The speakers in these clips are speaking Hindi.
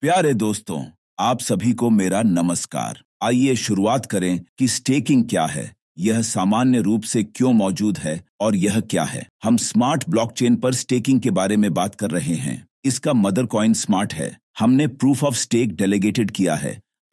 प्यारे दोस्तों आप सभी को मेरा नमस्कार आइए शुरुआत करें कि स्टेकिंग क्या है यह सामान्य रूप से क्यों मौजूद है और यह क्या है हम स्मार्ट ब्लॉकचेन पर स्टेकिंग के बारे में बात कर रहे हैं इसका मदर कॉइन स्मार्ट है हमने प्रूफ ऑफ स्टेक डेलीगेटेड किया है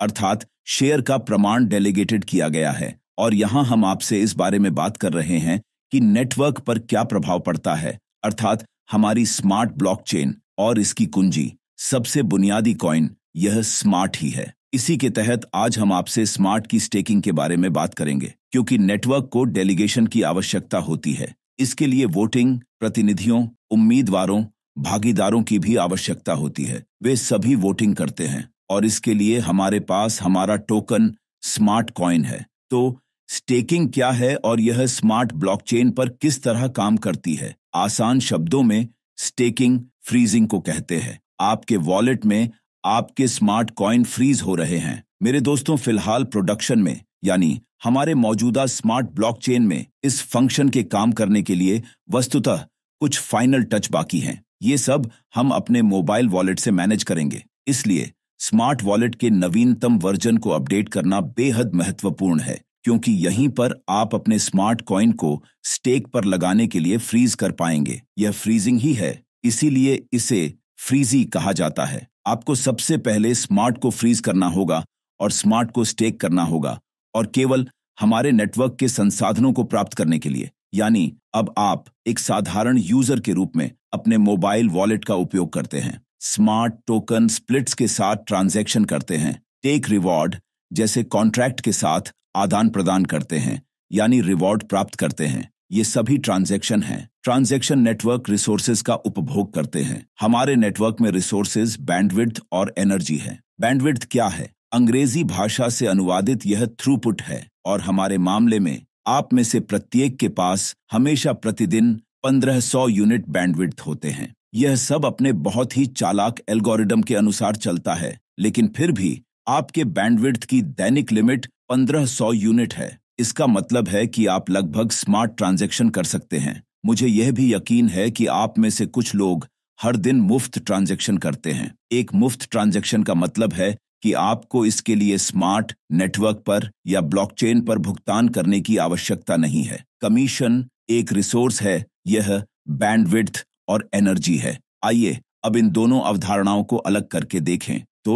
अर्थात शेयर का प्रमाण डेलीगेटेड किया गया है और यहाँ हम आपसे इस बारे में बात कर रहे हैं कि नेटवर्क पर क्या प्रभाव पड़ता है अर्थात हमारी स्मार्ट ब्लॉकचेन और इसकी कुंजी सबसे बुनियादी कॉइन यह स्मार्ट ही है इसी के तहत आज हम आपसे स्मार्ट की स्टेकिंग के बारे में बात करेंगे क्योंकि नेटवर्क को डेलीगेशन की आवश्यकता होती है इसके लिए वोटिंग प्रतिनिधियों उम्मीदवारों भागीदारों की भी आवश्यकता होती है वे सभी वोटिंग करते हैं और इसके लिए हमारे पास हमारा टोकन स्मार्ट कॉइन है तो स्टेकिंग क्या है और यह स्मार्ट ब्लॉकचेन पर किस तरह काम करती है आसान शब्दों में स्टेकिंग फ्रीजिंग को कहते हैं आपके वॉलेट में आपके स्मार्ट कॉइन फ्रीज हो रहे हैं मेरे दोस्तों फिलहाल प्रोडक्शन में यानी हमारे मौजूदा स्मार्ट ब्लॉकचेन में इस फंक्शन के काम करने के लिए वस्तुतः कुछ फाइनल टच बाकी हैं ये सब हम अपने मोबाइल वॉलेट से मैनेज करेंगे इसलिए स्मार्ट वॉलेट के नवीनतम वर्जन को अपडेट करना बेहद महत्वपूर्ण है क्योंकि यहीं पर आप अपने स्मार्ट कॉइन को स्टेक पर लगाने के लिए फ्रीज कर पाएंगे यह फ्रीजिंग ही है इसीलिए इसे फ्रीजी कहा जाता है आपको सबसे पहले स्मार्ट को फ्रीज करना होगा और स्मार्ट को स्टेक करना होगा और केवल हमारे नेटवर्क के संसाधनों को प्राप्त करने के लिए यानी अब आप एक साधारण यूजर के रूप में अपने मोबाइल वॉलेट का उपयोग करते हैं स्मार्ट टोकन स्प्लिट्स के साथ ट्रांजैक्शन करते हैं टेक रिवॉर्ड जैसे कॉन्ट्रैक्ट के साथ आदान प्रदान करते हैं यानी रिवॉर्ड प्राप्त करते हैं ये सभी ट्रांजेक्शन हैं। ट्रांजेक्शन नेटवर्क रिसोर्सेज का उपभोग करते हैं हमारे नेटवर्क में रिसोर्सेज बैंडविड्थ और एनर्जी है बैंडविड्थ क्या है अंग्रेजी भाषा से अनुवादित यह थ्रूपुट है और हमारे मामले में आप में से प्रत्येक के पास हमेशा प्रतिदिन 1500 यूनिट बैंडविड्थ होते हैं यह सब अपने बहुत ही चालाक एल्गोरिदम के अनुसार चलता है लेकिन फिर भी आपके बैंडविड्थ की दैनिक लिमिट 1500 यूनिट है इसका मतलब है कि आप लगभग स्मार्ट ट्रांजैक्शन कर सकते हैं मुझे यह भी यकीन है कि आप में से कुछ लोग हर दिन मुफ्त ट्रांजैक्शन करते हैं एक मुफ्त ट्रांजैक्शन का मतलब है कि आपको इसके लिए स्मार्ट नेटवर्क पर या ब्लॉकचेन पर भुगतान करने की आवश्यकता नहीं है कमीशन एक रिसोर्स है यह बैंडविड्थ और एनर्जी है आइए अब इन दोनों अवधारणाओं को अलग करके देखें तो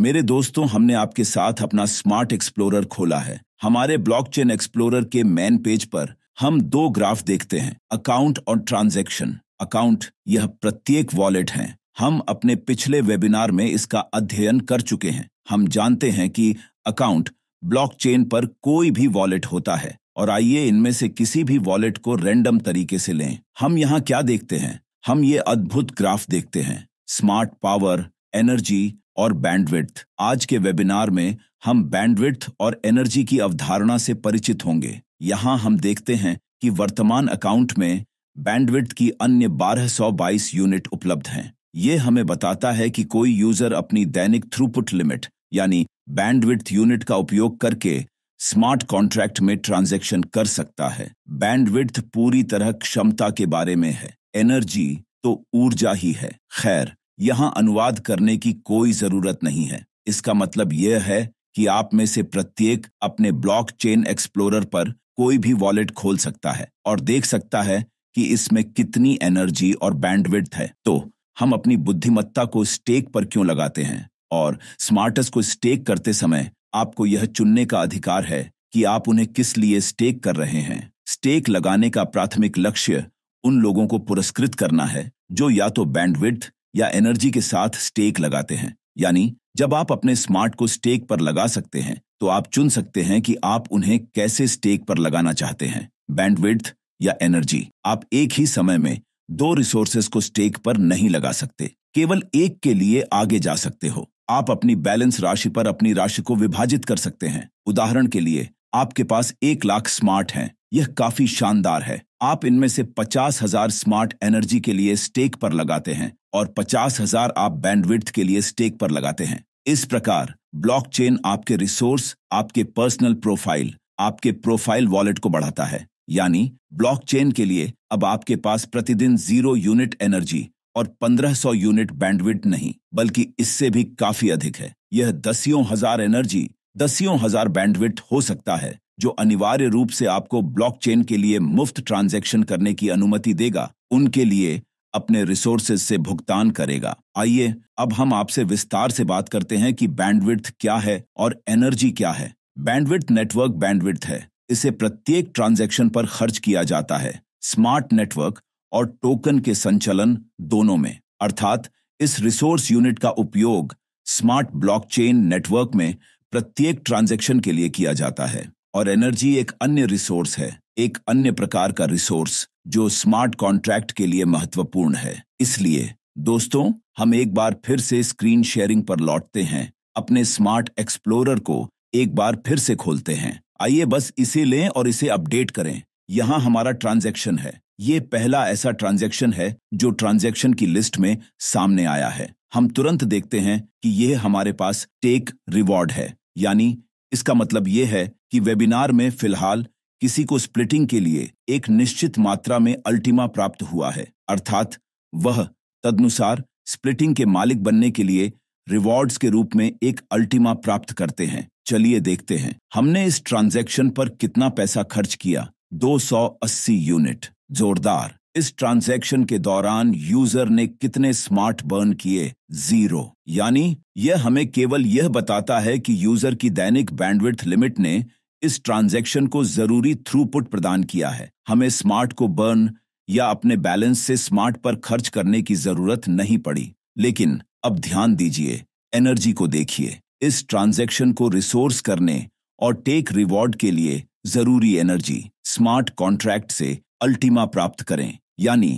मेरे दोस्तों हमने आपके साथ अपना स्मार्ट एक्सप्लोरर खोला है हमारे ब्लॉकचेन एक्सप्लोरर के मेन पेज पर हम दो ग्राफ देखते हैं अकाउंट और ट्रांजैक्शन अकाउंट यह प्रत्येक वॉलेट है हम अपने पिछले वेबिनार में इसका अध्ययन कर चुके हैं हम जानते हैं कि अकाउंट ब्लॉकचेन पर कोई भी वॉलेट होता है और आइए इनमें से किसी भी वॉलेट को रैंडम तरीके से लें हम यहाँ क्या देखते हैं हम ये अद्भुत ग्राफ देखते हैं स्मार्ट पावर एनर्जी और बैंडविड्थ आज के वेबिनार में हम बैंडविड्थ और एनर्जी की अवधारणा से परिचित होंगे यहाँ हम देखते हैं कि वर्तमान अकाउंट में बैंडविड्थ की अन्य 1222 यूनिट उपलब्ध हैं ये हमें बताता है कि कोई यूजर अपनी दैनिक थ्रूपुट लिमिट यानी बैंडविड्थ यूनिट का उपयोग करके स्मार्ट कॉन्ट्रैक्ट में ट्रांजैक्शन कर सकता है बैंडविड्थ पूरी तरह क्षमता के बारे में है एनर्जी तो ऊर्जा ही है खैर यहां अनुवाद करने की कोई जरूरत नहीं है इसका मतलब यह है कि आप में से प्रत्येक अपने ब्लॉकचेन एक्सप्लोरर पर कोई भी वॉलेट खोल सकता है और देख सकता है कि इसमें कितनी एनर्जी और बैंडविड्थ है तो हम अपनी बुद्धिमत्ता को स्टेक पर क्यों लगाते हैं और स्मार्टस को स्टेक करते समय आपको यह चुनने का अधिकार है कि आप उन्हें किस लिए स्टेक कर रहे हैं स्टेक लगाने का प्राथमिक लक्ष्य उन लोगों को पुरस्कृत करना है जो या तो बैंडविड्थ या एनर्जी के साथ स्टेक लगाते हैं यानी जब आप अपने स्मार्ट को स्टेक पर लगा सकते हैं तो आप चुन सकते हैं कि आप उन्हें कैसे स्टेक पर लगाना चाहते हैं बैंडविड्थ या एनर्जी आप एक ही समय में दो रिसोर्सेस को स्टेक पर नहीं लगा सकते केवल एक के लिए आगे जा सकते हो आप अपनी बैलेंस राशि पर अपनी राशि को विभाजित कर सकते हैं उदाहरण के लिए आपके पास एक लाख स्मार्ट हैं यह काफी शानदार है आप इनमें से पचास हजार स्मार्ट एनर्जी के लिए स्टेक पर लगाते हैं और पचास हजार आप बैंडविड्थ के लिए स्टेक पर लगाते हैं इस प्रकार ब्लॉकचेन आपके रिसोर्स आपके पर्सनल प्रोफाइल आपके प्रोफाइल वॉलेट को बढ़ाता है यानी ब्लॉकचेन के लिए अब आपके पास प्रतिदिन जीरो यूनिट एनर्जी और 1500 यूनिट बैंडविड्थ नहीं बल्कि इससे भी काफी अधिक है यह दसियों हजार एनर्जी दसियों हजार बैंडविड्थ हो सकता है जो अनिवार्य रूप से आपको ब्लॉकचेन के लिए मुफ्त ट्रांजैक्शन करने की अनुमति देगा उनके लिए अपने रिसोर्सेज से भुगतान करेगा आइए अब हम आपसे विस्तार से बात करते हैं कि बैंडविड्थ क्या है और एनर्जी क्या है बैंडविड्थ नेटवर्क बैंडविड्थ है इसे प्रत्येक ट्रांजेक्शन पर खर्च किया जाता है स्मार्ट नेटवर्क और टोकन के संचलन दोनों में अर्थात इस रिसोर्स यूनिट का उपयोग स्मार्ट ब्लॉकचेन नेटवर्क में प्रत्येक ट्रांजैक्शन के लिए किया जाता है और एनर्जी एक अन्य रिसोर्स है एक अन्य प्रकार का रिसोर्स जो स्मार्ट कॉन्ट्रैक्ट के लिए महत्वपूर्ण है इसलिए दोस्तों हम एक बार फिर से स्क्रीन शेयरिंग पर लौटते हैं अपने स्मार्ट एक्सप्लोरर को एक बार फिर से खोलते हैं आइए बस इसे लें और इसे अपडेट करें यहां हमारा ट्रांजैक्शन है ये पहला ऐसा ट्रांजैक्शन है जो ट्रांजैक्शन की लिस्ट में सामने आया है हम तुरंत देखते हैं कि यह हमारे पास टेक रिवॉर्ड है यानी इसका मतलब यह है कि वेबिनार में फिलहाल किसी को स्प्लिटिंग के लिए एक निश्चित मात्रा में अल्टीमा प्राप्त हुआ है अर्थात वह तदनुसार स्प्लिटिंग के मालिक बनने के लिए रिवॉर्ड्स के रूप में एक अल्टीमा प्राप्त करते हैं चलिए देखते हैं हमने इस ट्रांजैक्शन पर कितना पैसा खर्च किया 280 यूनिट जोरदार इस ट्रांजैक्शन के दौरान यूजर ने कितने स्मार्ट बर्न किए जीरो यानी यह हमें केवल यह बताता है कि यूजर की दैनिक बैंडविड्थ लिमिट ने इस ट्रांजैक्शन को जरूरी थ्रूपुट प्रदान किया है हमें स्मार्ट को बर्न या अपने बैलेंस से स्मार्ट पर खर्च करने की जरूरत नहीं पड़ी लेकिन अब ध्यान दीजिए एनर्जी को देखिए इस ट्रांजेक्शन को रिसोर्स करने और टेक रिवॉर्ड के लिए जरूरी एनर्जी स्मार्ट कॉन्ट्रैक्ट से अल्टीमा प्राप्त करें यानी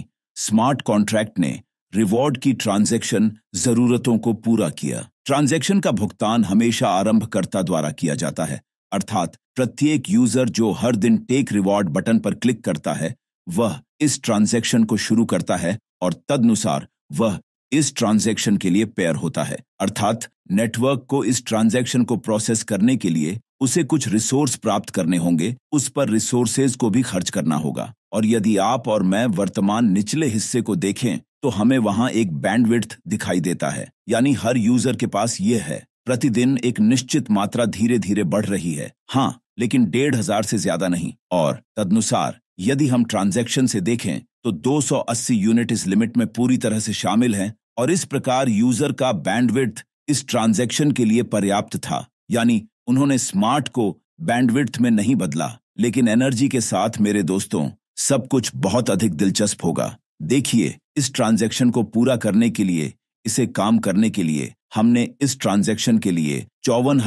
स्मार्ट कॉन्ट्रैक्ट ने रिवॉर्ड की ट्रांजैक्शन जरूरतों को पूरा किया ट्रांजैक्शन का भुगतान हमेशा आरंभकर्ता द्वारा किया जाता है अर्थात प्रत्येक यूजर जो हर दिन टेक रिवॉर्ड बटन पर क्लिक करता है वह इस ट्रांजैक्शन को शुरू करता है और तदनुसार वह इस ट्रांजैक्शन के लिए पेयर होता है अर्थात नेटवर्क को इस ट्रांजैक्शन को प्रोसेस करने के लिए उसे कुछ रिसोर्स प्राप्त करने होंगे उस पर रिसोर्सेज को भी खर्च करना होगा और यदि आप और मैं वर्तमान निचले हिस्से को देखें तो हमें वहां एक बैंडविड्थ दिखाई देता है यानी हर यूजर के पास ये है प्रतिदिन एक निश्चित मात्रा धीरे धीरे बढ़ रही है हाँ लेकिन डेढ़ हजार से ज्यादा नहीं और तदनुसार यदि हम ट्रांजैक्शन से देखें तो 280 यूनिट इस लिमिट में पूरी तरह से शामिल हैं और इस प्रकार यूजर का बैंडविड्थ इस ट्रांजैक्शन के लिए पर्याप्त था यानी उन्होंने स्मार्ट को बैंडविड्थ में नहीं बदला लेकिन एनर्जी के साथ मेरे दोस्तों सब कुछ बहुत अधिक दिलचस्प होगा देखिए इस ट्रांजैक्शन को पूरा करने के लिए इसे काम करने के लिए हमने इस ट्रांजैक्शन के लिए चौवन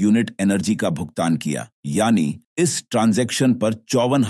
यूनिट एनर्जी का भुगतान किया यानी इस ट्रांजैक्शन पर चौवन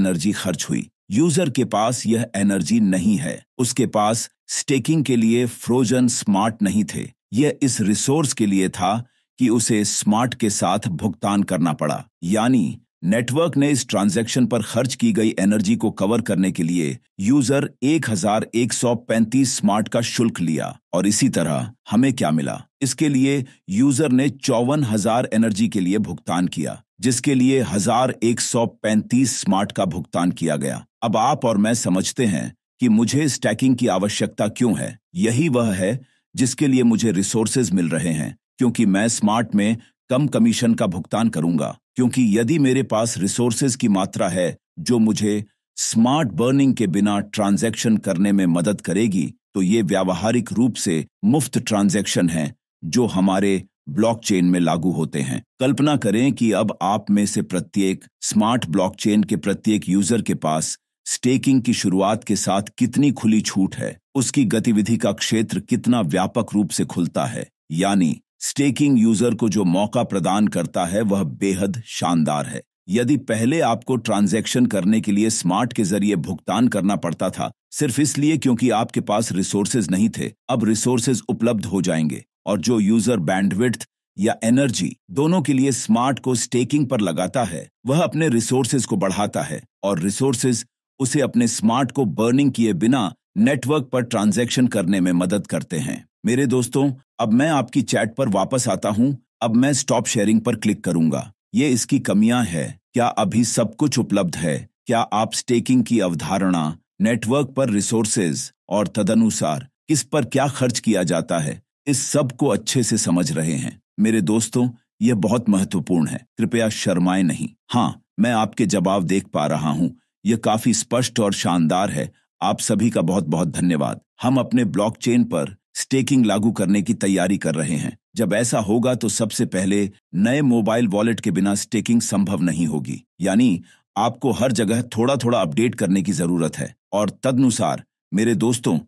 एनर्जी खर्च हुई यूजर के पास यह एनर्जी नहीं है उसके पास स्टेकिंग के लिए फ्रोजन स्मार्ट नहीं थे यह इस रिसोर्स के लिए था कि उसे स्मार्ट के साथ भुगतान करना पड़ा यानी नेटवर्क ने इस ट्रांजैक्शन पर खर्च की गई एनर्जी को कवर करने के लिए यूजर 1135 स्मार्ट का शुल्क लिया और इसी तरह हमें क्या मिला इसके लिए यूजर ने चौवन हजार एनर्जी के लिए भुगतान किया जिसके लिए हजार एक सौ पैंतीस स्मार्ट का भुगतान किया गया अब आप और मैं समझते हैं कि मुझे स्टैकिंग की आवश्यकता क्यों है यही वह है जिसके लिए मुझे रिसोर्सेज मिल रहे हैं क्योंकि मैं स्मार्ट में कम कमीशन का भुगतान करूंगा क्योंकि यदि मेरे पास रिसोर्सेज की मात्रा है जो मुझे स्मार्ट बर्निंग के बिना ट्रांजैक्शन करने में मदद करेगी तो ये व्यावहारिक रूप से मुफ्त ट्रांजैक्शन हैं जो हमारे ब्लॉकचेन में लागू होते हैं कल्पना करें कि अब आप में से प्रत्येक स्मार्ट ब्लॉकचेन के प्रत्येक यूजर के पास स्टेकिंग की शुरुआत के साथ कितनी खुली छूट है उसकी गतिविधि का क्षेत्र कितना व्यापक रूप से खुलता है यानी स्टेकिंग यूजर को जो मौका प्रदान करता है वह बेहद शानदार है यदि पहले आपको ट्रांजैक्शन करने के लिए स्मार्ट के जरिए भुगतान करना पड़ता था सिर्फ इसलिए क्योंकि आपके पास रिसोर्सेज नहीं थे अब रिसोर्सेज उपलब्ध हो जाएंगे और जो यूजर बैंडविड्थ या एनर्जी दोनों के लिए स्मार्ट को स्टेकिंग पर लगाता है वह अपने रिसोर्सेज को बढ़ाता है और रिसोर्सेज उसे अपने स्मार्ट को बर्निंग किए बिना नेटवर्क पर ट्रांजेक्शन करने में मदद करते हैं मेरे दोस्तों अब मैं आपकी चैट पर वापस आता हूं अब मैं स्टॉप शेयरिंग पर क्लिक करूंगा ये इसकी कमियां है क्या अभी सब कुछ उपलब्ध है क्या आप स्टेकिंग की अवधारणा नेटवर्क पर रिसोर्सेज और तदनुसार किस पर क्या खर्च किया जाता है इस सब को अच्छे से समझ रहे हैं मेरे दोस्तों ये बहुत महत्वपूर्ण है कृपया शर्माए नहीं हाँ मैं आपके जवाब देख पा रहा हूँ यह काफी स्पष्ट और शानदार है आप सभी का बहुत बहुत धन्यवाद हम अपने ब्लॉकचेन पर स्टेकिंग लागू करने की तैयारी कर रहे हैं जब ऐसा होगा तो सबसे पहले नए मोबाइल वॉलेट के बिना स्टेकिंग संभव नहीं होगी यानी आपको हर जगह थोड़ा थोड़ा अपडेट करने की जरूरत है और तदनुसार मेरे दोस्तों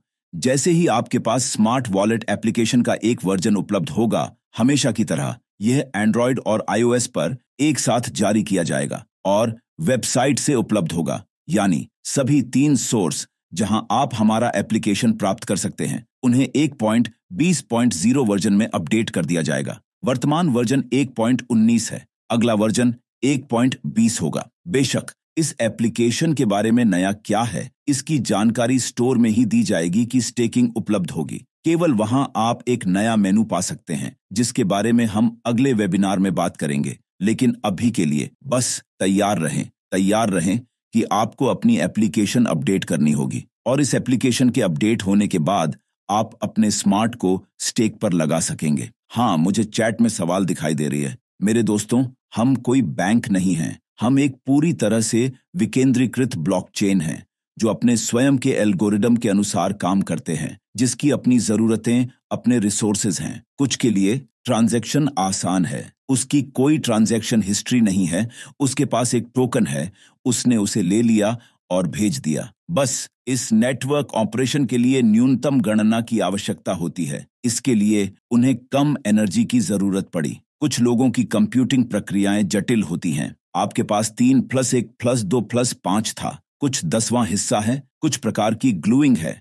जैसे ही आपके पास स्मार्ट वॉलेट एप्लीकेशन का एक वर्जन उपलब्ध होगा हमेशा की तरह यह एंड्रॉयड और आईओएस पर एक साथ जारी किया जाएगा और वेबसाइट से उपलब्ध होगा यानी सभी तीन सोर्स जहां आप हमारा एप्लीकेशन प्राप्त कर सकते हैं उन्हें एक पॉइंट बीस पॉइंट जीरो वर्जन में अपडेट कर दिया जाएगा वर्तमान वर्जन एक पॉइंट उन्नीस है अगला वर्जन एक पॉइंट बीस होगा बेशक इस एप्लीकेशन के बारे में नया क्या है इसकी जानकारी स्टोर में ही दी जाएगी कि स्टेकिंग उपलब्ध होगी केवल वहां आप एक नया मेनू पा सकते हैं जिसके बारे में हम अगले वेबिनार में बात करेंगे लेकिन अभी के लिए बस तैयार रहें तैयार रहें कि आपको अपनी एप्लीकेशन अपडेट करनी होगी और इस एप्लीकेशन के अपडेट होने के बाद आप अपने स्मार्ट को स्टेक पर लगा सकेंगे हाँ मुझे चैट में सवाल दिखाई दे रही है मेरे दोस्तों हम कोई बैंक नहीं है हम एक पूरी तरह से विकेंद्रीकृत ब्लॉकचेन है जो अपने स्वयं के एल्गोरिदम के अनुसार काम करते हैं जिसकी अपनी जरूरतें अपने रिसोर्सेज हैं कुछ के लिए ट्रांजैक्शन आसान है उसकी कोई ट्रांजैक्शन हिस्ट्री नहीं है उसके पास एक टोकन है उसने उसे ले लिया और भेज दिया बस इस नेटवर्क ऑपरेशन के लिए न्यूनतम गणना की आवश्यकता होती है इसके लिए उन्हें कम एनर्जी की जरूरत पड़ी कुछ लोगों की कंप्यूटिंग प्रक्रियाएं जटिल होती हैं आपके पास तीन प्लस एक प्लस दो प्लस पांच था कुछ दसवां हिस्सा है कुछ प्रकार की ग्लूइंग है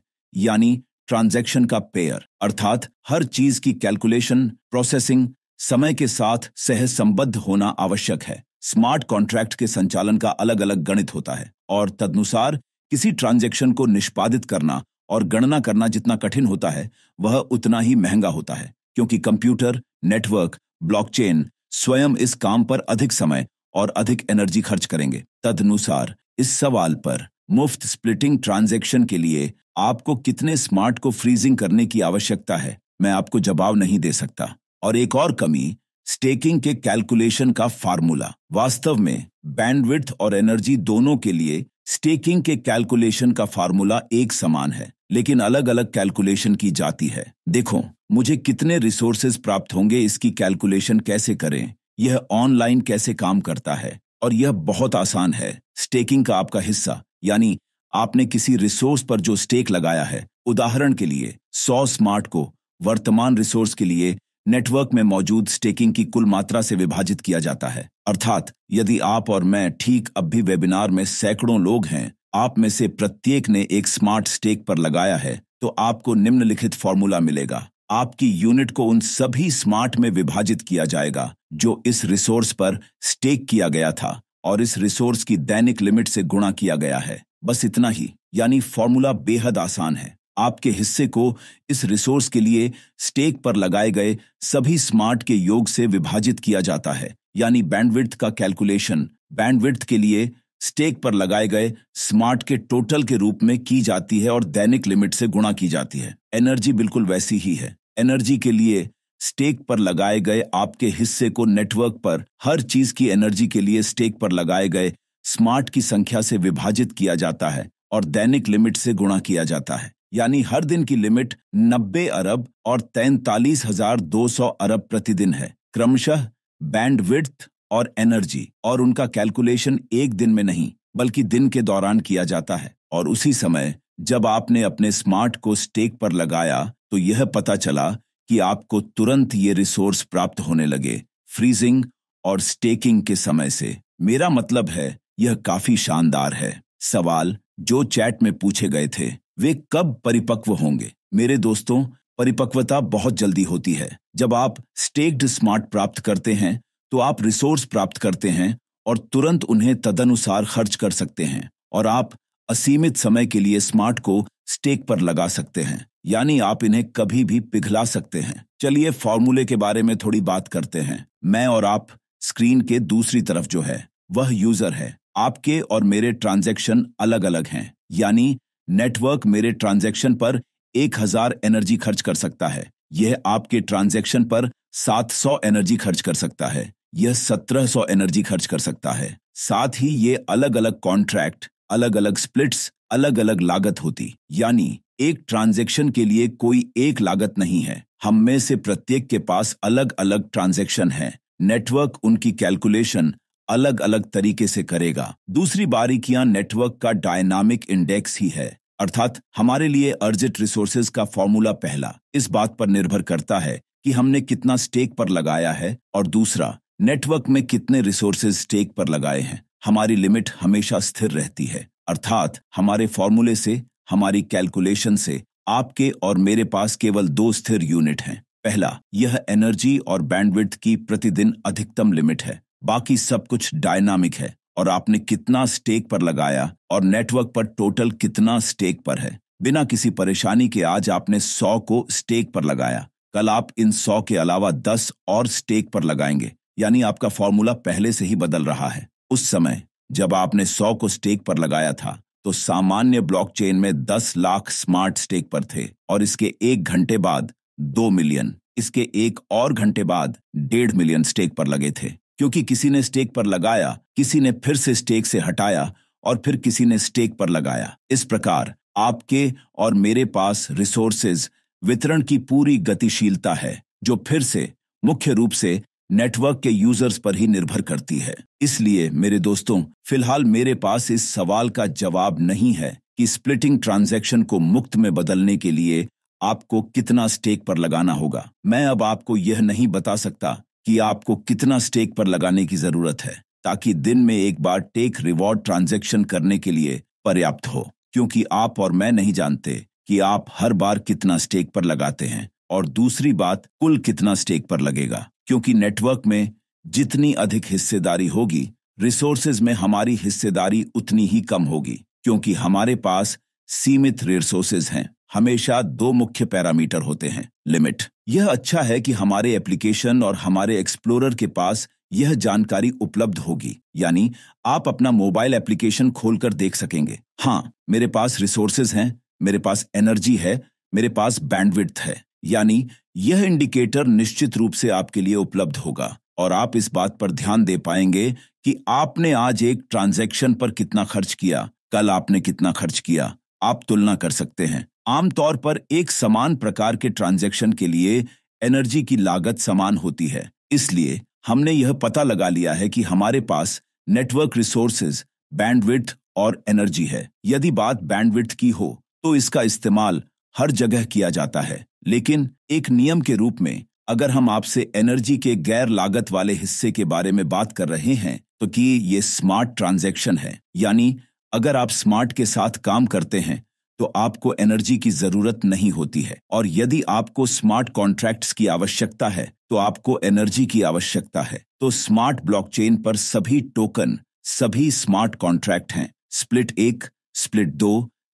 यानी ट्रांजैक्शन का पेयर अर्थात हर चीज की कैलकुलेशन प्रोसेसिंग समय के साथ सहसंबद्ध होना आवश्यक है स्मार्ट कॉन्ट्रैक्ट के संचालन का अलग अलग गणित होता है और तदनुसार किसी ट्रांजेक्शन को निष्पादित करना और गणना करना जितना कठिन होता है वह उतना ही महंगा होता है क्योंकि कंप्यूटर नेटवर्क ब्लॉकचेन स्वयं इस काम पर अधिक समय और अधिक एनर्जी खर्च करेंगे तदनुसार इस सवाल पर मुफ्त स्प्लिटिंग ट्रांजेक्शन के लिए आपको कितने स्मार्ट को फ्रीजिंग करने की आवश्यकता है मैं आपको जवाब नहीं दे सकता और एक और कमी स्टेकिंग के कैलकुलेशन का फार्मूला वास्तव में बैंडविड्थ और एनर्जी दोनों के लिए स्टेकिंग के कैलकुलेशन का फार्मूला एक समान है लेकिन अलग अलग कैलकुलेशन की जाती है देखो मुझे कितने रिसोर्सेज प्राप्त होंगे इसकी कैलकुलेशन कैसे करें यह ऑनलाइन कैसे काम करता है और यह बहुत आसान है स्टेकिंग का आपका हिस्सा यानी आपने किसी रिसोर्स पर जो स्टेक लगाया है उदाहरण के लिए सौ स्मार्ट को वर्तमान रिसोर्स के लिए नेटवर्क में मौजूद स्टेकिंग की कुल मात्रा से विभाजित किया जाता है अर्थात यदि आप और मैं ठीक अब भी वेबिनार में सैकड़ों लोग हैं आप में से प्रत्येक ने एक स्मार्ट स्टेक पर लगाया है तो आपको निम्नलिखित फॉर्मूला मिलेगा आपकी यूनिट को उन सभी स्मार्ट में विभाजित किया जाएगा जो इस रिसोर्स पर स्टेक किया गया था और इस रिसोर्स की दैनिक लिमिट से गुणा किया गया है बस इतना ही यानी फॉर्मूला बेहद आसान है आपके हिस्से को इस रिसोर्स के लिए स्टेक पर लगाए गए सभी स्मार्ट के योग से विभाजित किया जाता है यानी बैंडविड्थ का कैलकुलेशन बैंडविड्थ के लिए स्टेक पर लगाए गए स्मार्ट के टोटल के रूप में की जाती है और दैनिक लिमिट से गुणा की जाती है एनर्जी बिल्कुल वैसी ही है एनर्जी के लिए स्टेक पर लगाए गए आपके हिस्से को नेटवर्क पर हर चीज की एनर्जी के लिए स्टेक पर लगाए गए स्मार्ट की संख्या से विभाजित किया जाता है और दैनिक लिमिट से गुणा किया जाता है यानी हर दिन की लिमिट 90 अरब और तैंतालीस हजार दो सौ अरब प्रतिदिन है क्रमशः बैंड और एनर्जी और उनका कैलकुलेशन एक दिन में नहीं बल्कि दिन के दौरान किया जाता है और उसी समय जब आपने अपने स्मार्ट को स्टेक पर लगाया तो यह पता चला कि आपको तुरंत ये रिसोर्स प्राप्त होने लगे फ्रीजिंग और स्टेकिंग के समय से मेरा मतलब है यह काफी शानदार है सवाल जो चैट में पूछे गए थे वे कब परिपक्व होंगे मेरे दोस्तों परिपक्वता बहुत जल्दी होती है जब आप स्टेक्ड स्मार्ट प्राप्त करते हैं तो आप रिसोर्स प्राप्त करते हैं और तुरंत उन्हें तदनुसार खर्च कर सकते हैं और आप असीमित समय के लिए स्मार्ट को स्टेक पर लगा सकते हैं यानी आप इन्हें कभी भी पिघला सकते हैं चलिए फॉर्मूले के बारे में थोड़ी बात करते हैं मैं और आप स्क्रीन के दूसरी तरफ जो है वह यूजर है आपके और मेरे ट्रांजैक्शन अलग अलग हैं यानी नेटवर्क मेरे ट्रांजैक्शन पर 1000 एनर्जी खर्च कर सकता है यह आपके ट्रांजैक्शन पर 700 एनर्जी खर्च कर सकता है यह 1700 एनर्जी खर्च कर सकता है साथ ही ये अलग अलग कॉन्ट्रैक्ट अलग अलग स्प्लिट्स अलग अलग लागत होती यानी एक ट्रांजेक्शन के लिए कोई एक लागत नहीं है हम में से प्रत्येक के पास अलग अलग ट्रांजेक्शन है नेटवर्क उनकी कैलकुलेशन अलग अलग तरीके से करेगा दूसरी बारीकियां नेटवर्क का डायनामिक इंडेक्स ही है अर्थात हमारे लिए अर्जेंट रिसोर्सेज का फॉर्मूला पहला इस बात पर निर्भर करता है कि हमने कितना स्टेक पर लगाया है और दूसरा नेटवर्क में कितने रिसोर्सेज स्टेक पर लगाए हैं हमारी लिमिट हमेशा स्थिर रहती है अर्थात हमारे फॉर्मूले से हमारी कैलकुलेशन से आपके और मेरे पास केवल दो स्थिर यूनिट हैं पहला यह एनर्जी और बैंडविड्थ की प्रतिदिन अधिकतम लिमिट है बाकी सब कुछ डायनामिक है और आपने कितना स्टेक पर लगाया और नेटवर्क पर टोटल कितना स्टेक पर है बिना किसी परेशानी के आज आपने सौ को स्टेक पर लगाया कल आप इन सौ के अलावा दस और स्टेक पर लगाएंगे यानी आपका फॉर्मूला पहले से ही बदल रहा है उस समय जब आपने सौ को स्टेक पर लगाया था तो सामान्य ब्लॉकचेन में दस लाख स्मार्ट स्टेक पर थे और इसके एक घंटे बाद दो मिलियन इसके एक और घंटे बाद डेढ़ मिलियन स्टेक पर लगे थे क्योंकि किसी ने स्टेक पर लगाया किसी ने फिर से स्टेक से हटाया और फिर किसी ने स्टेक पर लगाया इस प्रकार आपके और मेरे पास रिसोर्सेज वितरण की पूरी गतिशीलता है जो फिर से मुख्य रूप से नेटवर्क के यूजर्स पर ही निर्भर करती है इसलिए मेरे दोस्तों फिलहाल मेरे पास इस सवाल का जवाब नहीं है कि स्प्लिटिंग ट्रांजैक्शन को मुक्त में बदलने के लिए आपको कितना स्टेक पर लगाना होगा मैं अब आपको यह नहीं बता सकता कि आपको कितना स्टेक पर लगाने की जरूरत है ताकि दिन में एक बार टेक रिवॉर्ड ट्रांजेक्शन करने के लिए पर्याप्त हो क्योंकि आप और मैं नहीं जानते कि आप हर बार कितना स्टेक पर लगाते हैं और दूसरी बात कुल कितना स्टेक पर लगेगा क्योंकि नेटवर्क में जितनी अधिक हिस्सेदारी होगी रिसोर्सेज में हमारी हिस्सेदारी उतनी ही कम होगी क्योंकि हमारे पास सीमित रिसोर्सेज हैं हमेशा दो मुख्य पैरामीटर होते हैं लिमिट यह अच्छा है कि हमारे एप्लीकेशन और हमारे एक्सप्लोरर के पास यह जानकारी उपलब्ध होगी यानी आप अपना मोबाइल एप्लीकेशन खोलकर देख सकेंगे हाँ मेरे पास रिसोर्सेज हैं मेरे पास एनर्जी है मेरे पास बैंडविड्थ है यानी यह इंडिकेटर निश्चित रूप से आपके लिए उपलब्ध होगा और आप इस बात पर ध्यान दे पाएंगे कि आपने आज एक ट्रांजेक्शन पर कितना खर्च किया कल आपने कितना खर्च किया आप तुलना कर सकते हैं आमतौर पर एक समान प्रकार के ट्रांजैक्शन के लिए एनर्जी की लागत समान होती है इसलिए हमने यह पता लगा लिया है कि हमारे पास नेटवर्क रिसोर्सेज बैंडविड्थ और एनर्जी है यदि बात बैंडविड्थ की हो तो इसका इस्तेमाल हर जगह किया जाता है लेकिन एक नियम के रूप में अगर हम आपसे एनर्जी के गैर लागत वाले हिस्से के बारे में बात कर रहे हैं तो कि ये स्मार्ट ट्रांजेक्शन है यानी अगर आप स्मार्ट के साथ काम करते हैं तो आपको एनर्जी की जरूरत नहीं होती है और यदि आपको स्मार्ट कॉन्ट्रैक्ट्स की आवश्यकता है तो आपको एनर्जी की आवश्यकता है तो स्मार्ट ब्लॉकचेन पर सभी टोकन सभी स्मार्ट कॉन्ट्रैक्ट हैं स्प्लिट एक स्प्लिट दो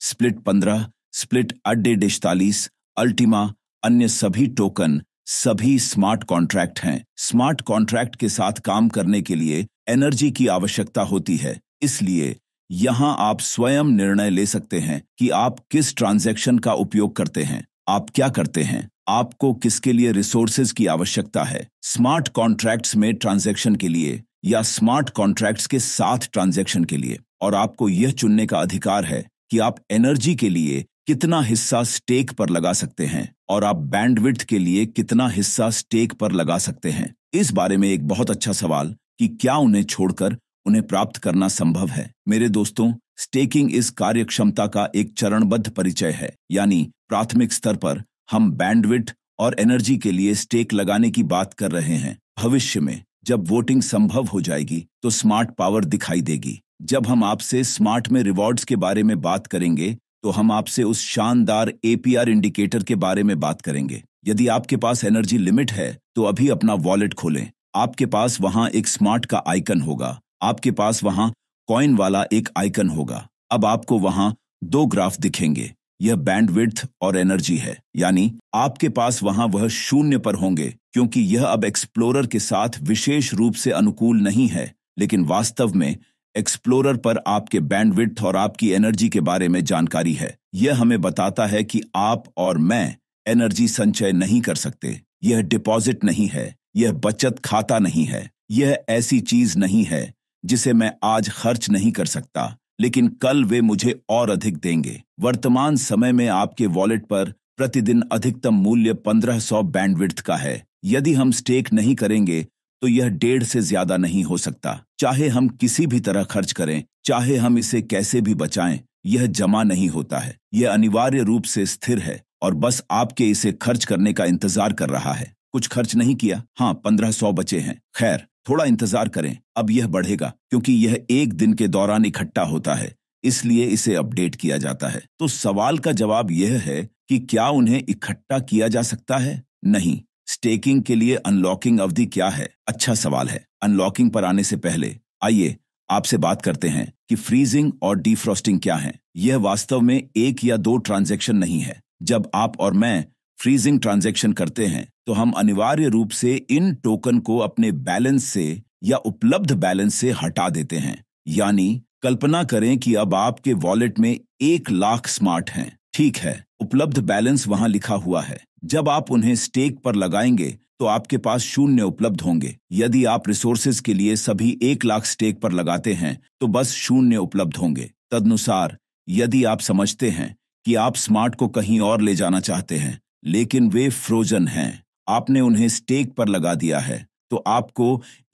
स्प्लिट पंद्रह स्प्लिट अड्डे डिस्तालीस अल्टीमा अन्य सभी टोकन सभी स्मार्ट कॉन्ट्रैक्ट हैं स्मार्ट कॉन्ट्रैक्ट के साथ काम करने के लिए एनर्जी की आवश्यकता होती है इसलिए यहाँ आप स्वयं निर्णय ले सकते हैं कि आप किस ट्रांजैक्शन का उपयोग करते हैं आप क्या करते हैं आपको किसके लिए रिसोर्सेज की आवश्यकता है स्मार्ट कॉन्ट्रैक्ट्स में ट्रांजैक्शन के लिए या स्मार्ट कॉन्ट्रैक्ट्स के साथ ट्रांजैक्शन के लिए और आपको यह चुनने का अधिकार है कि आप एनर्जी के लिए कितना हिस्सा स्टेक पर लगा सकते हैं और आप बैंडविड्थ के लिए कितना हिस्सा स्टेक पर लगा सकते हैं इस बारे में एक बहुत अच्छा सवाल कि क्या उन्हें छोड़कर उन्हें प्राप्त करना संभव है मेरे दोस्तों स्टेकिंग इस कार्यक्षमता का एक चरणबद्ध परिचय है यानी प्राथमिक स्तर पर हम बैंडविट और एनर्जी के लिए स्टेक लगाने की बात कर रहे हैं भविष्य में जब वोटिंग संभव हो जाएगी तो स्मार्ट पावर दिखाई देगी जब हम आपसे स्मार्ट में रिवॉर्ड्स के बारे में बात करेंगे तो हम आपसे उस शानदार एपीआर इंडिकेटर के बारे में बात करेंगे यदि आपके पास एनर्जी लिमिट है तो अभी अपना वॉलेट खोलें आपके पास वहां एक स्मार्ट का आइकन होगा आपके पास वहां कॉइन वाला एक आइकन होगा अब आपको वहां दो ग्राफ दिखेंगे यह बैंडविड्थ और एनर्जी है यानी आपके पास वहां वह शून्य पर होंगे क्योंकि यह अब एक्सप्लोरर के साथ विशेष रूप से अनुकूल नहीं है लेकिन वास्तव में एक्सप्लोरर पर आपके बैंडविड्थ और आपकी एनर्जी के बारे में जानकारी है यह हमें बताता है कि आप और मैं एनर्जी संचय नहीं कर सकते यह डिपॉजिट नहीं है यह बचत खाता नहीं है यह ऐसी चीज नहीं है जिसे मैं आज खर्च नहीं कर सकता लेकिन कल वे मुझे और अधिक देंगे वर्तमान समय में आपके वॉलेट पर प्रतिदिन अधिकतम मूल्य पंद्रह सौ बैंडविड्थ का है यदि हम स्टेक नहीं करेंगे तो यह डेढ़ से ज्यादा नहीं हो सकता चाहे हम किसी भी तरह खर्च करें चाहे हम इसे कैसे भी बचाएं यह जमा नहीं होता है यह अनिवार्य रूप से स्थिर है और बस आपके इसे खर्च करने का इंतजार कर रहा है कुछ खर्च नहीं किया हाँ पंद्रह सौ बचे हैं खैर थोड़ा इंतजार करें अब यह बढ़ेगा क्योंकि यह एक दिन के दौरान इकट्ठा होता है इसलिए इसे अपडेट किया जाता है तो सवाल का जवाब यह है कि क्या उन्हें इकट्ठा किया जा सकता है नहीं स्टेकिंग के लिए अनलॉकिंग अवधि क्या है अच्छा सवाल है अनलॉकिंग पर आने से पहले आइए आपसे बात करते हैं कि फ्रीजिंग और डिफ्रॉस्टिंग क्या है यह वास्तव में एक या दो ट्रांजेक्शन नहीं है जब आप और मैं फ्रीजिंग ट्रांजेक्शन करते हैं तो हम अनिवार्य रूप से इन टोकन को अपने बैलेंस से या उपलब्ध बैलेंस से हटा देते हैं यानी कल्पना करें कि अब आपके वॉलेट में एक लाख स्मार्ट हैं ठीक है उपलब्ध बैलेंस वहां लिखा हुआ है जब आप उन्हें स्टेक पर लगाएंगे तो आपके पास शून्य उपलब्ध होंगे यदि आप रिसोर्सेज के लिए सभी एक लाख स्टेक पर लगाते हैं तो बस शून्य उपलब्ध होंगे तदनुसार यदि आप समझते हैं कि आप स्मार्ट को कहीं और ले जाना चाहते हैं लेकिन वे फ्रोजन हैं आपने उन्हें स्टेक पर लगा दिया है तो आपको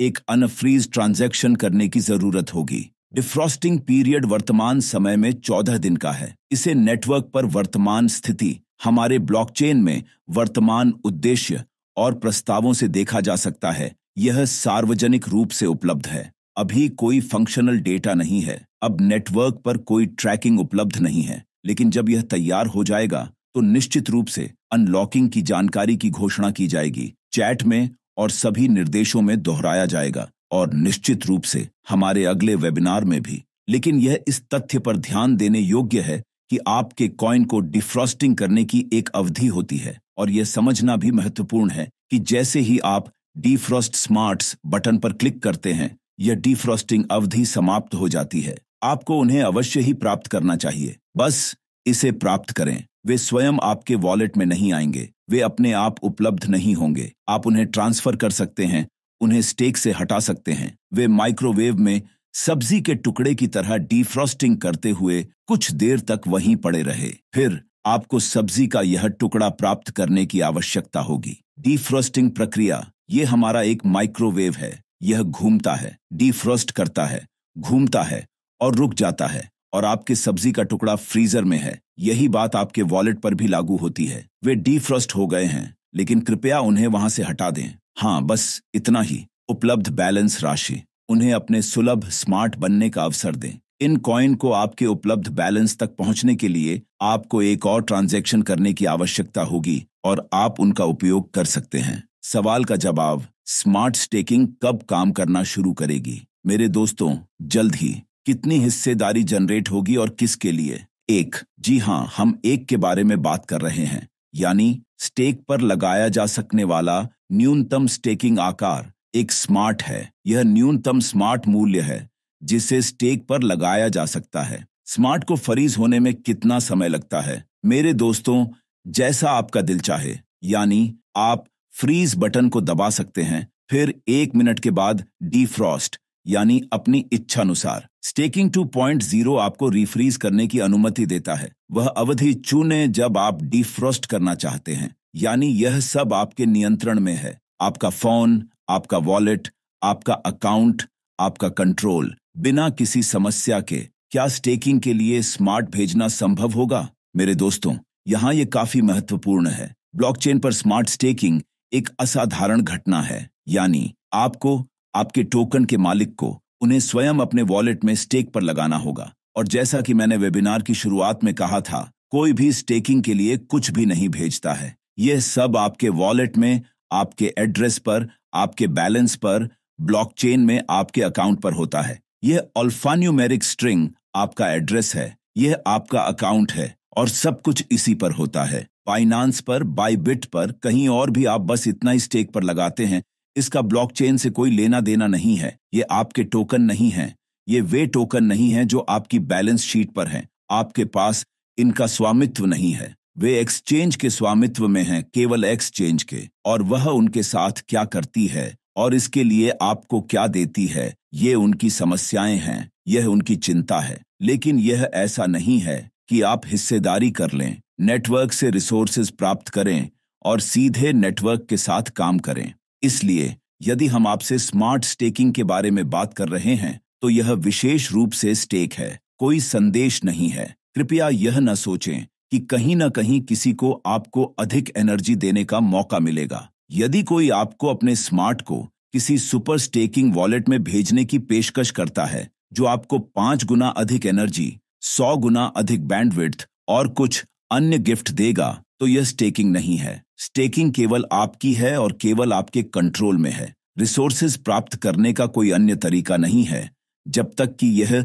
एक अनफ्रीज ट्रांजैक्शन करने की जरूरत होगी डिफ्रॉस्टिंग पीरियड वर्तमान समय में चौदह दिन का है इसे नेटवर्क पर वर्तमान स्थिति हमारे ब्लॉकचेन में वर्तमान उद्देश्य और प्रस्तावों से देखा जा सकता है यह सार्वजनिक रूप से उपलब्ध है अभी कोई फंक्शनल डेटा नहीं है अब नेटवर्क पर कोई ट्रैकिंग उपलब्ध नहीं है लेकिन जब यह तैयार हो जाएगा तो निश्चित रूप से अनलॉकिंग की जानकारी की घोषणा की जाएगी चैट में और सभी निर्देशों में दोहराया जाएगा और निश्चित रूप से हमारे अगले वेबिनार में भी लेकिन यह इस तथ्य पर ध्यान देने योग्य है कि आपके कॉइन को डिफ्रॉस्टिंग करने की एक अवधि होती है और यह समझना भी महत्वपूर्ण है कि जैसे ही आप डिफ्रॉस्ट स्मार्ट्स बटन पर क्लिक करते हैं यह डिफ्रॉस्टिंग अवधि समाप्त हो जाती है आपको उन्हें अवश्य ही प्राप्त करना चाहिए बस इसे प्राप्त करें वे स्वयं आपके वॉलेट में नहीं आएंगे वे अपने आप उपलब्ध नहीं होंगे आप उन्हें ट्रांसफर कर सकते हैं उन्हें स्टेक से हटा सकते हैं वे माइक्रोवेव में सब्जी के टुकड़े की तरह डिफ्रॉस्टिंग करते हुए कुछ देर तक वहीं पड़े रहे फिर आपको सब्जी का यह टुकड़ा प्राप्त करने की आवश्यकता होगी डिफ्रॉस्टिंग प्रक्रिया ये हमारा एक माइक्रोवेव है यह घूमता है डिफ्रॉस्ट करता है घूमता है और रुक जाता है और आपकी सब्जी का टुकड़ा फ्रीजर में है यही बात आपके वॉलेट पर भी लागू होती है वे डीफ्रॉस्ट हो गए हैं लेकिन कृपया उन्हें वहां से हटा दें हाँ बस इतना ही उपलब्ध बैलेंस राशि उन्हें अपने सुलभ स्मार्ट बनने का अवसर दें इन कॉइन को आपके उपलब्ध बैलेंस तक पहुंचने के लिए आपको एक और ट्रांजैक्शन करने की आवश्यकता होगी और आप उनका उपयोग कर सकते हैं सवाल का जवाब स्मार्ट स्टेकिंग कब काम करना शुरू करेगी मेरे दोस्तों जल्द ही कितनी हिस्सेदारी जनरेट होगी और किसके लिए एक जी हाँ हम एक के बारे में बात कर रहे हैं यानी स्टेक पर लगाया जा सकने वाला न्यूनतम स्टेकिंग आकार एक स्मार्ट है यह न्यूनतम स्मार्ट मूल्य है जिसे स्टेक पर लगाया जा सकता है स्मार्ट को फरीज होने में कितना समय लगता है मेरे दोस्तों जैसा आपका दिल चाहे यानी आप फ्रीज बटन को दबा सकते हैं फिर एक मिनट के बाद डीफ्रॉस्ट यानी अपनी इच्छानुसार स्टेकिंग टू जीरो आपको रिफ्रीज करने की अनुमति देता है वह अवधि चुने जब आप डिफ्रॉस्ट करना चाहते हैं यानी यह सब आपके नियंत्रण में है आपका फोन आपका वॉलेट आपका अकाउंट आपका कंट्रोल बिना किसी समस्या के क्या स्टेकिंग के लिए स्मार्ट भेजना संभव होगा मेरे दोस्तों यहाँ ये काफी महत्वपूर्ण है ब्लॉकचेन पर स्मार्ट स्टेकिंग एक असाधारण घटना है यानी आपको आपके टोकन के मालिक को उन्हें स्वयं अपने वॉलेट में स्टेक पर लगाना होगा और जैसा कि मैंने वेबिनार की शुरुआत में कहा था कोई भी स्टेकिंग के लिए कुछ भी नहीं भेजता है यह सब आपके वॉलेट में आपके एड्रेस पर आपके बैलेंस पर ब्लॉकचेन में आपके अकाउंट पर होता है यह ऑल्फान्यूमेरिक स्ट्रिंग आपका एड्रेस है यह आपका अकाउंट है और सब कुछ इसी पर होता है फाइनांस पर बिट पर कहीं और भी आप बस इतना ही स्टेक पर लगाते हैं इसका ब्लॉकचेन से कोई लेना देना नहीं है ये आपके टोकन नहीं है ये वे टोकन नहीं है जो आपकी बैलेंस शीट पर हैं आपके पास इनका स्वामित्व नहीं है वे एक्सचेंज के स्वामित्व में हैं केवल एक्सचेंज के और वह उनके साथ क्या करती है और इसके लिए आपको क्या देती है ये उनकी समस्याएं हैं यह उनकी चिंता है लेकिन यह ऐसा नहीं है कि आप हिस्सेदारी कर लें नेटवर्क से रिसोर्सेज प्राप्त करें और सीधे नेटवर्क के साथ काम करें इसलिए यदि हम आपसे स्मार्ट स्टेकिंग के बारे में बात कर रहे हैं तो यह विशेष रूप से स्टेक है कोई संदेश नहीं है कृपया यह न सोचें कि कहीं न कहीं किसी को आपको अधिक एनर्जी देने का मौका मिलेगा यदि कोई आपको अपने स्मार्ट को किसी सुपर स्टेकिंग वॉलेट में भेजने की पेशकश करता है जो आपको पांच गुना अधिक एनर्जी सौ गुना अधिक बैंडविड्थ और कुछ अन्य गिफ्ट देगा तो यह स्टेकिंग नहीं है स्टेकिंग केवल आपकी है और केवल आपके कंट्रोल में है रिसोर्सेज प्राप्त करने का कोई अन्य तरीका नहीं है जब तक कि यह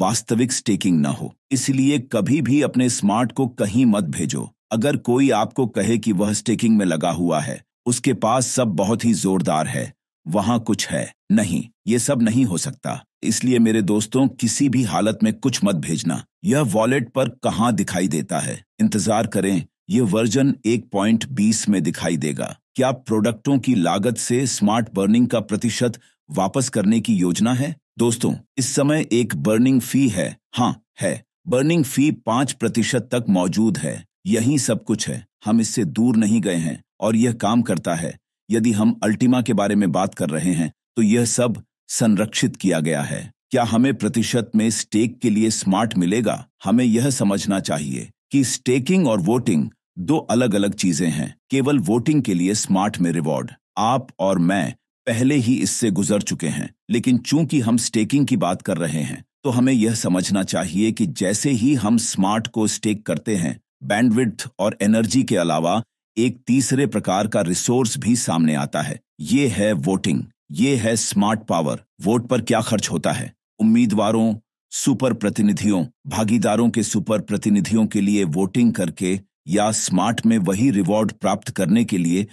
वास्तविक स्टेकिंग ना हो इसलिए कभी भी अपने स्मार्ट को कहीं मत भेजो अगर कोई आपको कहे कि वह स्टेकिंग में लगा हुआ है उसके पास सब बहुत ही जोरदार है वहां कुछ है नहीं ये सब नहीं हो सकता इसलिए मेरे दोस्तों किसी भी हालत में कुछ मत भेजना यह वॉलेट पर कहाँ दिखाई देता है इंतजार करें ये वर्जन 1.20 में दिखाई देगा क्या प्रोडक्टों की लागत से स्मार्ट बर्निंग का प्रतिशत वापस करने की योजना है दोस्तों इस समय एक बर्निंग फी है हाँ है बर्निंग फी पांच प्रतिशत तक मौजूद है यही सब कुछ है हम इससे दूर नहीं गए हैं और यह काम करता है यदि हम अल्टीमा के बारे में बात कर रहे हैं तो यह सब संरक्षित किया गया है क्या हमें प्रतिशत में स्टेक के लिए स्मार्ट मिलेगा हमें यह समझना चाहिए कि स्टेकिंग और वोटिंग दो अलग अलग चीजें हैं केवल वोटिंग के लिए स्मार्ट में रिवॉर्ड आप और मैं पहले ही इससे गुजर चुके हैं लेकिन चूंकि हम स्टेकिंग की बात कर रहे हैं तो हमें यह समझना चाहिए कि जैसे ही हम स्मार्ट को स्टेक करते हैं बैंडविड्थ और एनर्जी के अलावा एक तीसरे प्रकार का रिसोर्स भी सामने आता है ये है वोटिंग ये है स्मार्ट पावर वोट पर क्या खर्च होता है उम्मीदवारों सुपर प्रतिनिधियों भागीदारों के सुपर प्रतिनिधियों के लिए वोटिंग करके या स्मार्ट में वही रिवॉर्ड प्राप्त करने के लिए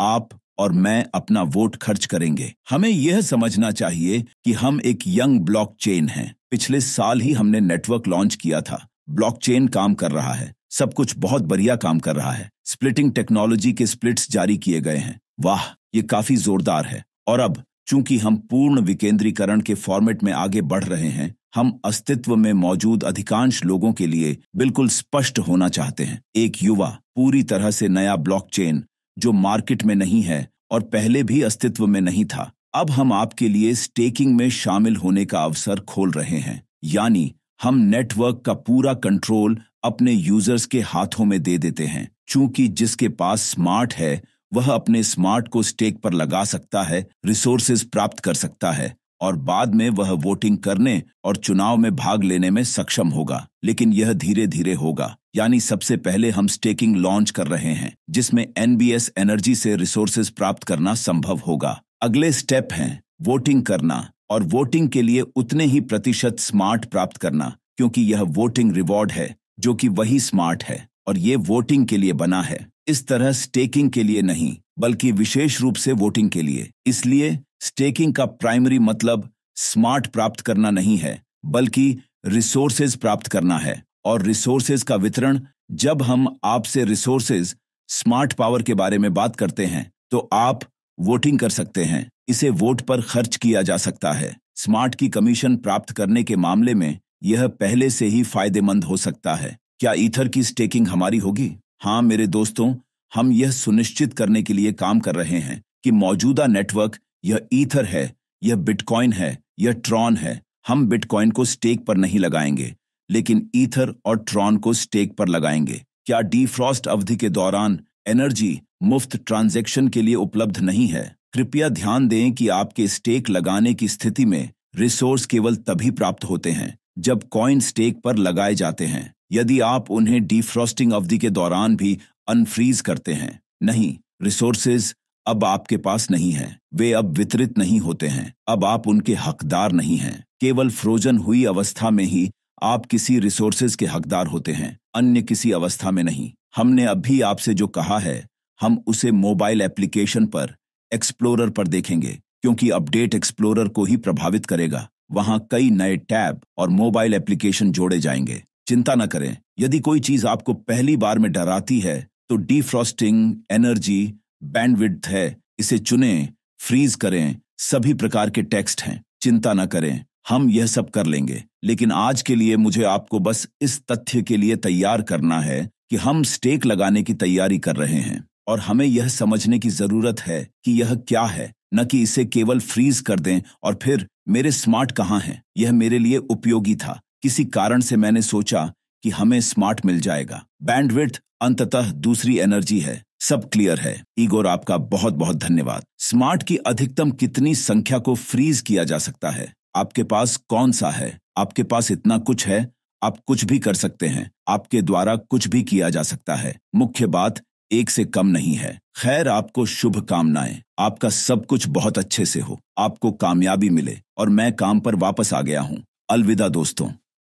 आप और मैं अपना वोट खर्च करेंगे हमें यह समझना चाहिए कि हम एक यंग ब्लॉकचेन हैं पिछले साल ही हमने नेटवर्क लॉन्च किया था ब्लॉकचेन काम कर रहा है सब कुछ बहुत बढ़िया काम कर रहा है स्प्लिटिंग टेक्नोलॉजी के स्प्लिट्स जारी किए गए हैं वाह ये काफी जोरदार है और अब चूंकि हम पूर्ण विकेंद्रीकरण के फॉर्मेट में आगे बढ़ रहे हैं हम अस्तित्व में मौजूद अधिकांश लोगों के लिए बिल्कुल स्पष्ट होना चाहते हैं एक युवा पूरी तरह से नया ब्लॉकचेन जो मार्केट में नहीं है और पहले भी अस्तित्व में नहीं था अब हम आपके लिए स्टेकिंग में शामिल होने का अवसर खोल रहे हैं यानी हम नेटवर्क का पूरा कंट्रोल अपने यूजर्स के हाथों में दे देते हैं चूंकि जिसके पास स्मार्ट है वह अपने स्मार्ट को स्टेक पर लगा सकता है रिसोर्सेज प्राप्त कर सकता है और बाद में वह वोटिंग करने और चुनाव में भाग लेने में सक्षम होगा लेकिन यह धीरे धीरे होगा यानी सबसे पहले हम स्टेकिंग लॉन्च कर रहे हैं जिसमें एनबीएस एनर्जी से रिसोर्सेज प्राप्त करना संभव होगा अगले स्टेप हैं वोटिंग करना और वोटिंग के लिए उतने ही प्रतिशत स्मार्ट प्राप्त करना क्योंकि यह वोटिंग रिवॉर्ड है जो कि वही स्मार्ट है और ये वोटिंग के लिए बना है इस तरह स्टेकिंग के लिए नहीं बल्कि विशेष रूप से वोटिंग के लिए इसलिए स्टेकिंग का प्राइमरी मतलब स्मार्ट प्राप्त करना नहीं है बल्कि रिसोर्सेज प्राप्त करना है और रिसोर्सेज का वितरण जब हम आपसे रिसोर्सेज स्मार्ट पावर के बारे में बात करते हैं तो आप वोटिंग कर सकते हैं इसे वोट पर खर्च किया जा सकता है स्मार्ट की कमीशन प्राप्त करने के मामले में यह पहले से ही फायदेमंद हो सकता है क्या ईथर की स्टेकिंग हमारी होगी हाँ मेरे दोस्तों हम यह सुनिश्चित करने के लिए काम कर रहे हैं कि मौजूदा नेटवर्क यह ईथर है यह बिटकॉइन है यह ट्रॉन है हम बिटकॉइन को स्टेक पर नहीं लगाएंगे लेकिन ईथर और ट्रॉन को स्टेक पर लगाएंगे क्या डीफ्रॉस्ट अवधि के दौरान एनर्जी मुफ्त ट्रांजैक्शन के लिए उपलब्ध नहीं है कृपया ध्यान दें कि आपके स्टेक लगाने की स्थिति में रिसोर्स केवल तभी प्राप्त होते हैं जब कॉइन स्टेक पर लगाए जाते हैं यदि आप उन्हें डीफ्रॉस्टिंग अवधि के दौरान भी अनफ्रीज करते हैं नहीं रिसोर्सेज अब आपके पास नहीं है वे अब वितरित नहीं होते हैं अब आप उनके हकदार नहीं हैं केवल फ्रोजन हुई अवस्था में ही आप किसी रिसोर्सेज के हकदार होते हैं अन्य किसी अवस्था में नहीं हमने अभी आपसे जो कहा है हम उसे मोबाइल एप्लीकेशन पर एक्सप्लोरर पर देखेंगे क्योंकि अपडेट एक्सप्लोरर को ही प्रभावित करेगा वहां कई नए टैब और मोबाइल एप्लीकेशन जोड़े जाएंगे चिंता न करें यदि कोई चीज आपको पहली बार में डराती है तो डिफ्रॉस्टिंग एनर्जी बैंडविड्थ है इसे चुने फ्रीज करें सभी प्रकार के टेक्स्ट हैं चिंता न करें हम यह सब कर लेंगे लेकिन आज के लिए मुझे आपको बस इस तथ्य के लिए तैयार करना है कि हम स्टेक लगाने की तैयारी कर रहे हैं और हमें यह समझने की जरूरत है कि यह क्या है न कि इसे केवल फ्रीज कर दें और फिर मेरे स्मार्ट कहाँ हैं यह मेरे लिए उपयोगी था किसी कारण से मैंने सोचा कि हमें स्मार्ट मिल जाएगा बैंडविड्थ अंततः दूसरी एनर्जी है सब क्लियर है ईगोर आपका बहुत बहुत धन्यवाद स्मार्ट की अधिकतम कितनी संख्या को फ्रीज किया जा सकता है आपके पास कौन सा है आपके पास इतना कुछ है आप कुछ भी कर सकते हैं आपके द्वारा कुछ भी किया जा सकता है मुख्य बात एक से कम नहीं है खैर आपको शुभकामनाएं आपका सब कुछ बहुत अच्छे से हो आपको कामयाबी मिले और मैं काम पर वापस आ गया हूँ अलविदा दोस्तों